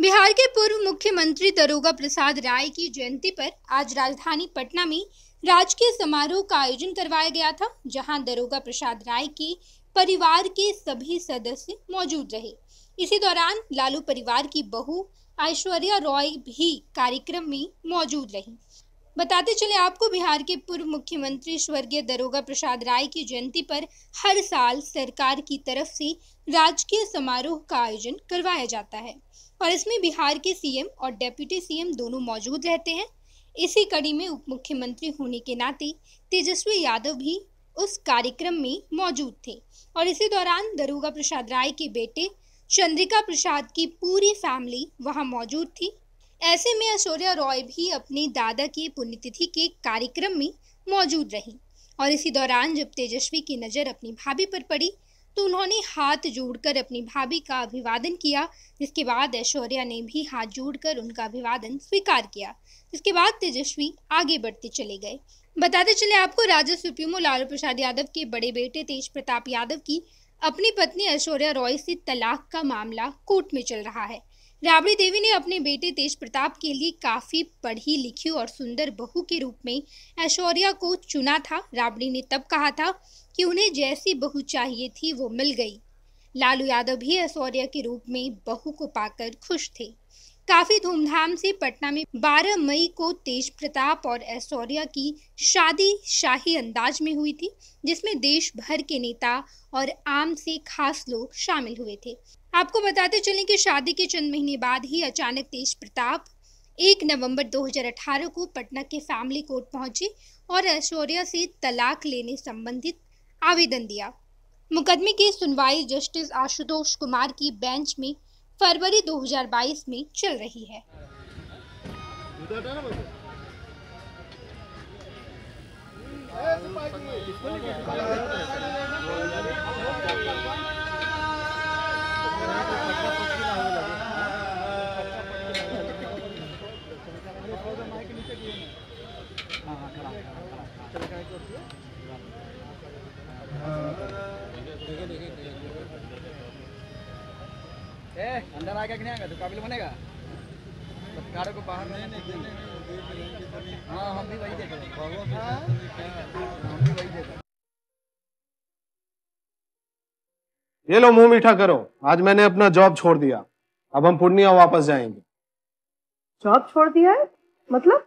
बिहार के पूर्व मुख्यमंत्री दरोगा प्रसाद राय की जयंती पर आज राजधानी पटना में राजकीय समारोह का आयोजन करवाया गया था जहां दरोगा प्रसाद राय के परिवार के सभी सदस्य मौजूद रहे इसी दौरान लालू परिवार की बहू ऐश्वर्या रॉय भी कार्यक्रम में मौजूद रही बताते चले आपको बिहार के पूर्व मुख्यमंत्री स्वर्गीय दरोगा प्रसाद राय की जयंती पर हर साल सरकार की तरफ से राजकीय समारोह का आयोजन करवाया जाता है और इसमें बिहार के सीएम और डेप्यूटी सीएम दोनों मौजूद रहते हैं इसी कड़ी में उप मुख्यमंत्री होने के नाते तेजस्वी यादव भी उस कार्यक्रम में मौजूद थे और इसी दौरान दरोगा प्रसाद राय के बेटे चंद्रिका प्रसाद की पूरी फैमिली वहां मौजूद थी ऐसे में ऐश्वर्या रॉय भी अपने दादा की पुण्यतिथि के कार्यक्रम में मौजूद रही और इसी दौरान जब तेजस्वी की नज़र अपनी भाभी पर पड़ी तो उन्होंने हाथ जोड़कर अपनी भाभी का अभिवादन किया जिसके बाद ऐश्वर्या ने भी हाथ जोड़कर उनका अभिवादन स्वीकार किया जिसके बाद तेजस्वी आगे बढ़ते चले गए बताते चले आपको राजा सुप्रीमो लालू प्रसाद यादव के बड़े बेटे तेज प्रताप यादव की अपनी पत्नी ऐश्वर्या रॉय से तलाक का मामला कोर्ट में चल रहा है राबड़ी देवी ने अपने बेटे तेज प्रताप के लिए काफ़ी पढ़ी लिखी और सुंदर बहू के रूप में ऐश्वर्या को चुना था राबड़ी ने तब कहा था कि उन्हें जैसी बहू चाहिए थी वो मिल गई लालू यादव भी ऐश्वर्या के रूप में बहू को पाकर खुश थे काफ़ी धूमधाम से पटना में 12 मई को तेज प्रताप और ऐश्वर्या की शादी शाही अंदाज में हुई थी जिसमें देश भर के नेता और आम से खास लोग शामिल हुए थे आपको बताते चलें कि शादी के चंद महीने बाद ही अचानक तेज प्रताप एक नवंबर 2018 को पटना के फैमिली कोर्ट पहुंचे और ऐश्वर्या से तलाक लेने संबंधित आवेदन दिया मुकदमे की सुनवाई जस्टिस आशुतोष कुमार की बेंच में फरवरी 2022 में चल रही है ए अंदर आएगा कि नहीं आएगा तो काबिल बनेगा कारों को बाहर नहीं नहीं हाँ हम भी वही देख हम भी वही देख ये लो मुंह मीठा करो आज मैंने अपना जॉब छोड़ दिया अब हम पूर्णिया वापस जाएंगे जॉब छोड़ दिया है मतलब